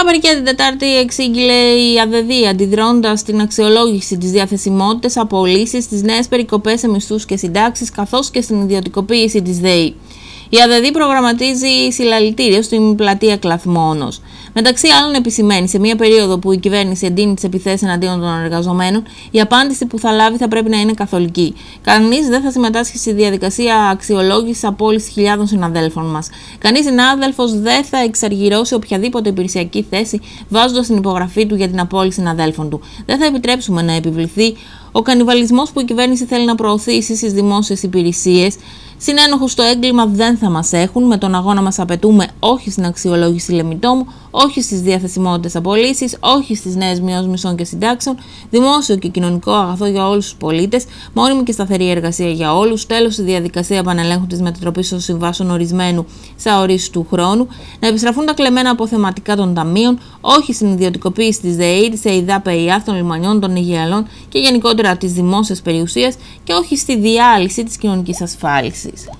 Αμερική την Τετάρτη εξήγηλε η ΑΔΔ αντιδρώντας την αξιολόγηση της διαθεσιμότητας, απολύσεις τις νέες περικοπές σε μισθούς και συντάξεις, καθώς και στην ιδιωτικοποίηση της ΔΕΗ. Η ΑΔΔ προγραμματίζει συλλαλητήριο στην πλατεία Κλαθμόνος. Μεταξύ άλλων, επισημαίνει σε μια περίοδο που η κυβέρνηση εντείνει τις επιθέσεις εναντίον των εργαζομένων, η απάντηση που θα λάβει θα πρέπει να είναι καθολική. Κανείς δεν θα συμμετάσχει στη διαδικασία αξιολόγησης απόλυσης χιλιάδων συναδέλφων μας. Κανείς συνάδελφος δεν θα εξαργυρώσει οποιαδήποτε υπηρεσιακή θέση βάζοντας την υπογραφή του για την απόλυση συναδέλφων του. Δεν θα επιτρέψουμε να επιβληθεί ο κανιβαλισμός που η κυβέρνηση θέλει να προωθήσει στις δημόσιες υπηρεσίες, συνένοχος στο έγκλημα δεν θα μας έχουν. Με τον αγώνα μας απαιτούμε όχι στην αξιολόγηση λεμιτόμου, όχι στις διαθεσιμότητες απολύσεις, όχι στις νέες μειώσεις μισών και συντάξεων, δημόσιο και κοινωνικό αγαθό για όλους τους πολίτες, μόνιμη και σταθερή εργασία για όλους, τέλος στη διαδικασία επανελέγχου της μετατροπής των συμβάσεων ορισμένου σε ορίσου του χρόνου, να επιστραφούν τα κλεμμένα αποθεματικά των ταμείων, όχι στην ιδιωτικοποίηση της ΔΕΗ, της ΕΙΔΑΠΕΙΑ, των λιμανιών, των υγειαλών και γενικότερα της δημόσιας περιουσίας και όχι στη διάλυση της κοινωνικής ασφάλισης.